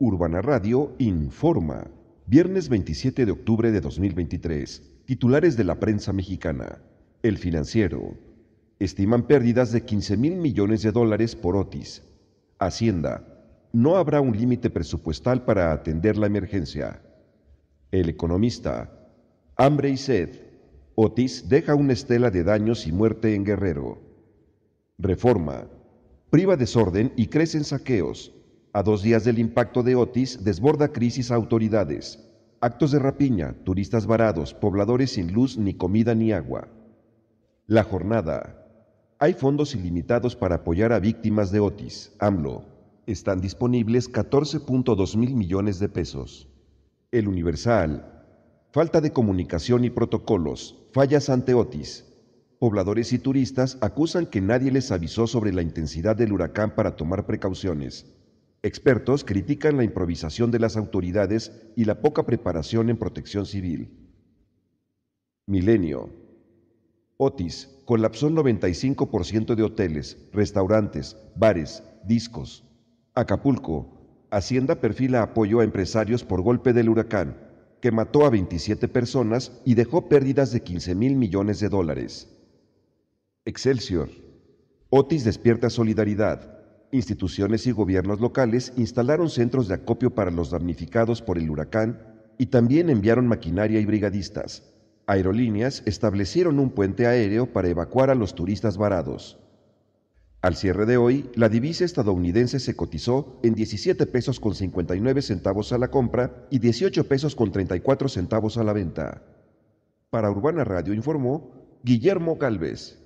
Urbana Radio informa. Viernes 27 de octubre de 2023. Titulares de la prensa mexicana. El financiero. Estiman pérdidas de 15 mil millones de dólares por Otis. Hacienda. No habrá un límite presupuestal para atender la emergencia. El economista. Hambre y sed. Otis deja una estela de daños y muerte en Guerrero. Reforma. Priva desorden y crecen saqueos a dos días del impacto de Otis, desborda crisis a autoridades. Actos de rapiña, turistas varados, pobladores sin luz, ni comida ni agua. La jornada. Hay fondos ilimitados para apoyar a víctimas de Otis, AMLO. Están disponibles 14.2 mil millones de pesos. El Universal. Falta de comunicación y protocolos. Fallas ante Otis. Pobladores y turistas acusan que nadie les avisó sobre la intensidad del huracán para tomar precauciones. Expertos critican la improvisación de las autoridades y la poca preparación en protección civil. Milenio. Otis colapsó el 95% de hoteles, restaurantes, bares, discos. Acapulco. Hacienda perfila apoyo a empresarios por golpe del huracán, que mató a 27 personas y dejó pérdidas de 15 mil millones de dólares. Excelsior. Otis despierta solidaridad, instituciones y gobiernos locales instalaron centros de acopio para los damnificados por el huracán y también enviaron maquinaria y brigadistas. Aerolíneas establecieron un puente aéreo para evacuar a los turistas varados. Al cierre de hoy, la divisa estadounidense se cotizó en 17 pesos con 59 centavos a la compra y 18 pesos con 34 centavos a la venta. Para Urbana Radio informó Guillermo Calves.